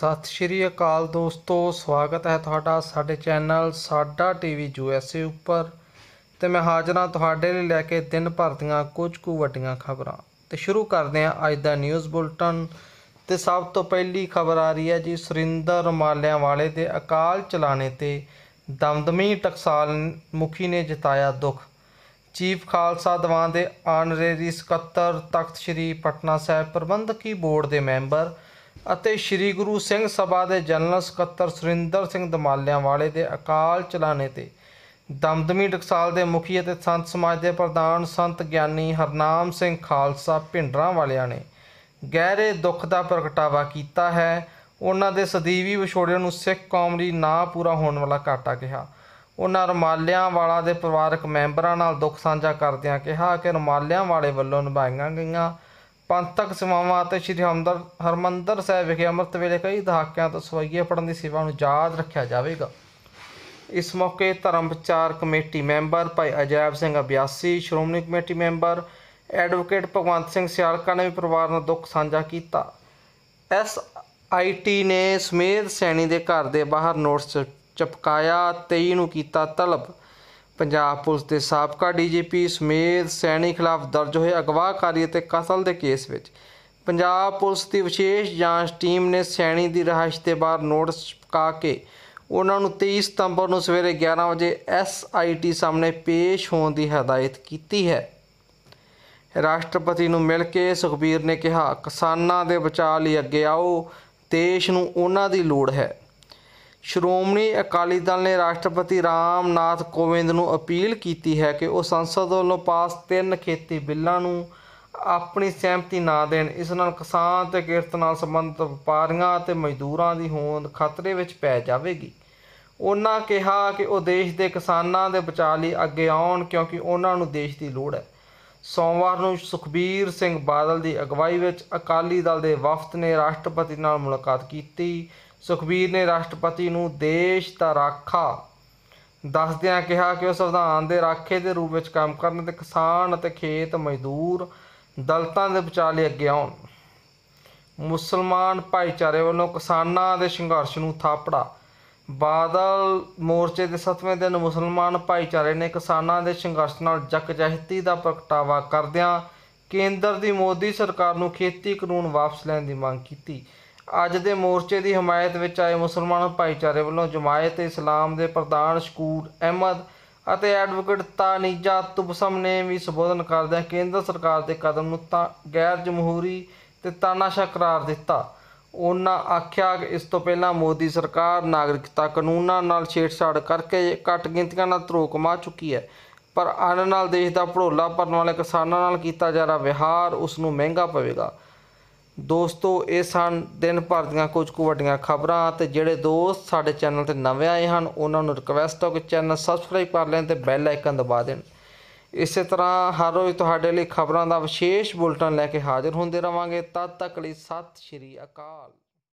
ਸਤਿ ਸ਼੍ਰੀ ਅਕਾਲ ਦੋਸਤੋ ਸਵਾਗਤ ਹੈ ਤੁਹਾਡਾ ਸਾਡੇ ਚੈਨਲ ਸਾਡਾ ਟੀਵੀ ਯੂਐਸਏ ਉੱਪਰ ਤੇ ਮੈਂ ਹਾਜ਼ਰ ਹਾਂ ਤੁਹਾਡੇ ਲਈ ਲੈ ਕੇ ਦਿਨ ਭਰ ਦੀਆਂ ਕੁਝ ਕੁ ਵੱਡੀਆਂ ਖਬਰਾਂ ਤੇ ਸ਼ੁਰੂ ਕਰਦੇ ਹਾਂ ਅੱਜ ਦਾ ਨਿਊਜ਼ ਬੁਲਟਨ ਤੇ ਸਭ ਤੋਂ ਪਹਿਲੀ ਖਬਰ ਆ ਰਹੀ ਹੈ ਜੀ ਸੁਰਿੰਦਰ ਮਾਲਿਆਂ ਵਾਲੇ ਦੇ ਅਕਾਲ ਚਲਾਣੇ ਤੇ ਦਮਦਮੀ ਟਕਸਾਲ ਮੁਖੀ ਨੇ ਜਿਤਾਇਆ ਦੁੱਖ ਚੀਫ ਖਾਲਸਾ ਦੀਵਾਨ ਦੇ ਆਨਰੇਰੀ ਸਕੱਤਰ ਤਖਤ ਸ੍ਰੀ ਪਟਨਾ ਸਾਹਿਬ ਪ੍ਰਬੰਧਕੀ ਬੋਰਡ ਦੇ ਮੈਂਬਰ ਅਤੇ ਸ੍ਰੀ ਗੁਰੂ ਸਿੰਘ ਸਭਾ ਦੇ ਜਨਰਲ ਸਕੱਤਰ ਸੁਰਿੰਦਰ ਸਿੰਘ ਦਮਾਲਿਆਂ ਵਾਲੇ ਦੇ ਅਕਾਲ ਚਲਾਣੇ ਤੇ ਦਮਦਮੀ ਟਕਸਾਲ ਦੇ ਮੁਖੀ ਅਤੇ ਸੰਤ ਸਮਾਜ ਦੇ ਪ੍ਰਧਾਨ ਸੰਤ ਗਿਆਨੀ ਹਰਨਾਮ ਸਿੰਘ ਖਾਲਸਾ ਭਿੰਡਰਾਂ ਵਾਲਿਆਂ ਨੇ ਗਹਿਰੇ ਦੁੱਖ ਦਾ ਪ੍ਰਗਟਾਵਾ ਕੀਤਾ ਹੈ ਉਹਨਾਂ ਦੇ ਸਦੀਵੀ ਵਿਛੋੜੇ ਨੂੰ ਸਿੱਖ ਕੌਮ ਲਈ ਨਾ ਪੂਰਾ ਹੋਣ ਵਾਲਾ ਘਾਟਾ ਕਿਹਾ ਉਹਨਾਂ ਰਮਾਲਿਆਂ ਵਾਲਾ ਦੇ ਪਰਿਵਾਰਕ ਮੈਂਬਰਾਂ ਨਾਲ ਦੁੱਖ ਸਾਂਝਾ ਕਰਦਿਆਂ ਕਿਹਾ ਕਿ ਰਮਾਲਿਆਂ ਵਾਲੇ ਵੱਲੋਂ ਨਿਭਾਈਆਂ ਗਈਆਂ ਪੰਥਕ ਸਮਾਵਾਂ ਅਤੇ ਸ੍ਰੀ ਹਮਦਰ ਹਰਮੰਦਰ ਸਾਹਿਬ ਵਿਖੇ ਅੰਮ੍ਰਿਤ ਵੇਲੇ ਕਈ ਦਹਾਕਿਆਂ ਤੋਂ ਸਵਈਏ ਪੜਨ ਦੀ ਸੇਵਾ ਨੂੰ ਯਾਦ ਰੱਖਿਆ ਜਾਵੇਗਾ ਇਸ ਮੌਕੇ ਧਰਮ ਪ੍ਰਚਾਰ committee member Bhai Ajaib Singh Abhiasi Shiromani committee member advocate Bhagwant Singh Sialka ਨੇ ਵੀ ਪਰਿਵਾਰ ਨਾਲ ਦੁੱਖ ਸਾਂਝਾ ਕੀਤਾ ਐਸ ਆਈਟੀ ਨੇ ਸਮੇਧ ਸੈਣੀ ਦੇ ਘਰ ਦੇ ਬਾਹਰ ਨੋਟਿਸ ਚਪਕਾਇਆ 23 ਨੂੰ ਕੀਤਾ ਤਲਬ ਪੰਜਾਬ ਪੁਲਿਸ ਦੇ ਸਾਬਕਾ ਡੀਜੀਪੀ ਸਮੇਤ ਸੈਣੀ ਖਿਲਾਫ ਦਰਜ ਹੋਏ ਅਗਵਾਕਾਰੀ ਅਤੇ ਕਤਲ ਦੇ ਕੇਸ ਵਿੱਚ ਪੰਜਾਬ ਪੁਲਿਸ ਦੀ ਵਿਸ਼ੇਸ਼ ਜਾਂਚ ਟੀਮ ਨੇ ਸੈਣੀ ਦੀ ਰਹਾਇਸ਼ ਤੇ ਬਾਹਰ ਨੋਟਿਸ ਚਿਪਕਾ ਕੇ ਉਹਨਾਂ ਨੂੰ 23 ਸਤੰਬਰ ਨੂੰ ਸਵੇਰੇ 11 ਵਜੇ ਐਸਆਈਟੀ ਸਾਹਮਣੇ ਪੇਸ਼ ਹੋਣ ਦੀ ਹਦਾਇਤ ਕੀਤੀ ਹੈ ਰਾਸ਼ਟਰਪਤੀ ਨੂੰ ਮਿਲ ਕੇ ਸੁਖਬੀਰ ਨੇ ਕਿਹਾ ਕਿਸਾਨਾਂ ਦੇ ਬਚਾਅ ਲਈ ਅੱਗੇ ਆਓ ਦੇਸ਼ ਨੂੰ ਉਹਨਾਂ ਦੀ ਲੋੜ ਹੈ ਸ਼੍ਰੋਮਣੀ ਅਕਾਲੀ ਦਲ ਨੇ ਰਾਸ਼ਟਰਪਤੀ ਰਾਮਨਾਥ ਕੋਵਿੰਦ ਨੂੰ ਅਪੀਲ ਕੀਤੀ ਹੈ ਕਿ ਉਹ ਸੰਸਦ ਵੱਲੋਂ ਪਾਸ ਤਿੰਨ ਖੇਤੀ ਬਿੱਲਾਂ ਨੂੰ ਆਪਣੀ ਸਹਿਮਤੀ ਨਾ ਦੇਣ ਇਸ ਨਾਲ ਕਿਸਾਨ ਤੇ ਕਿਰਤ ਨਾਲ ਸੰਬੰਧਿਤ ਵਪਾਰੀਆਂ ਅਤੇ ਮਜ਼ਦੂਰਾਂ ਦੀ ਹੋਂਦ ਖਤਰੇ ਵਿੱਚ ਪੈ ਜਾਵੇਗੀ ਉਹਨਾਂ ਕਿਹਾ ਕਿ ਉਹ ਦੇਸ਼ ਦੇ ਕਿਸਾਨਾਂ ਦੇ ਬਚਾਅ ਲਈ ਅੱਗੇ ਆਉਣ ਕਿਉਂਕਿ ਉਹਨਾਂ ਨੂੰ ਦੇਸ਼ ਦੀ ਲੋੜ ਹੈ ਸੋਮਵਾਰ ਨੂੰ ਸੁਖਬੀਰ ਸਿੰਘ ਬਾਦਲ ਦੀ ਅਗਵਾਈ ਵਿੱਚ ਅਕਾਲੀ ਦਲ ਦੇ ਵਫਦ ਨੇ ਰਾਸ਼ਟਰਪਤੀ ਨਾਲ ਮੁਲਾਕਾਤ ਕੀਤੀ ਸੁਖਬੀਰ ਨੇ ਰਾਸ਼ਟਰਪਤੀ ਨੂੰ ਦੇਸ਼ ਦਾ ਰਾਖਾ ਦੱਸਦਿਆਂ ਕਿਹਾ ਕਿ ਉਹ ਸੰਵਿਧਾਨ ਦੇ ਰਾਖੇ ਦੇ ਰੂਪ ਵਿੱਚ ਕੰਮ ਕਰਨ ਤੇ ਕਿਸਾਨ ਅਤੇ ਖੇਤ ਮਜ਼ਦੂਰ ਦਲਤਾਂ ਦੇ ਵਿਚਾਲੇ ਅੱਗੇ ਆਉਣ ਮੁਸਲਮਾਨ ਭਾਈਚਾਰੇ ਵੱਲੋਂ ਕਿਸਾਨਾਂ ਦੇ ਸੰਘਰਸ਼ ਨੂੰ ਥਾਪੜਾ ਬਾਦਲ ਮੋਰਚੇ ਦੇ 7ਵੇਂ ਦਿਨ ਮੁਸਲਮਾਨ ਭਾਈਚਾਰੇ ਨੇ ਕਿਸਾਨਾਂ ਦੇ ਸੰਘਰਸ਼ ਨਾਲ ਜਕਜਹਿਤੀ ਦਾ ਪ੍ਰਗਟਾਵਾ ਕਰਦਿਆਂ ਕੇਂਦਰ ਦੀ ਮੋਦੀ ਸਰਕਾਰ ਨੂੰ ਖੇਤੀ ਕਾਨੂੰਨ ਵਾਪਸ ਲੈਣ ਦੀ ਮੰਗ ਕੀਤੀ ਅੱਜ ਦੇ ਮੋਰਚੇ ਦੀ ਹਮਾਇਤ ਵਿੱਚ ਆਏ ਮੁਸਲਮਾਨ ਭਾਈਚਾਰੇ ਵੱਲੋਂ ਜਮਾਇਤ ਇਸਲਾਮ ਦੇ ਪ੍ਰਧਾਨ ਸ਼ਕੂਰ ਅਹਿਮਦ ਅਤੇ ਐਡਵੋਕੇਟ ਤਾਨੀਜਾ ਤੁਬਸਮ ਨੇ ਵੀ ਸੰਬੋਧਨ ਕਰਦੇ ਕੇਂਦਰ ਸਰਕਾਰ ਦੇ ਕਦਮ ਨੂੰ ਤਾਂ ਗੈਰ ਜਮਹੂਰੀ ਤੇ ਤਾਨਾਸ਼ਾਹ ਕਰਾਰ ਦਿੱਤਾ ਉਹਨਾਂ ਆਖਿਆ ਕਿ ਇਸ ਤੋਂ ਪਹਿਲਾਂ ਮੋਦੀ ਸਰਕਾਰ ਨਾਗਰਿਕਤਾ ਕਾਨੂੰਨਾਂ ਨਾਲ ਛੇੜਛਾੜ ਕਰਕੇ ਘੱਟ ਗਿਣਤੀਆਂ ਨਾਲ ਧਰੋਕ ਮਾ ਚੁੱਕੀ ਹੈ ਪਰ ਅਨ ਨਾਲ ਦੇਸ਼ ਦਾ ਭੜੋਲਾ ਭਰਨ ਵਾਲੇ ਕਿਸਾਨਾਂ ਨਾਲ ਕੀਤਾ ਜਾ ਰਿਹਾ ਵਿਹਾਰ ਉਸ ਨੂੰ ਮਹਿੰਗਾ ਪਵੇਗਾ ਦੋਸਤੋ ਇਹ ਸਨ ਦਿਨ ਭਰ ਦੀਆਂ ਕੁਝ ਕੁ ਵੱਡੀਆਂ ਖਬਰਾਂ ਤੇ ਜਿਹੜੇ ਦੋਸਤ ਸਾਡੇ ਚੈਨਲ ਤੇ ਨਵੇਂ ਆਏ ਹਨ ਉਹਨਾਂ ਨੂੰ ਰਿਕਵੈਸਟ ਹੈ ਕਿ ਚੈਨਲ ਸਬਸਕ੍ਰਾਈਬ ਕਰ ਲੈਣ ਤੇ ਬੈਲ ਆਈਕਨ ਦਬਾ ਦੇਣ ਇਸੇ ਤਰ੍ਹਾਂ ਹਰ ਰੋਜ਼ ਤੁਹਾਡੇ ਲਈ ਖਬਰਾਂ ਦਾ ਵਿਸ਼ੇਸ਼ ਬੁਲਟਨ ਲੈ ਕੇ ਹਾਜ਼ਰ ਹੁੰਦੇ ਰਵਾਂਗੇ ਤਦ ਤੱਕ ਲਈ ਸਤਿ ਸ਼੍ਰੀ ਅਕਾਲ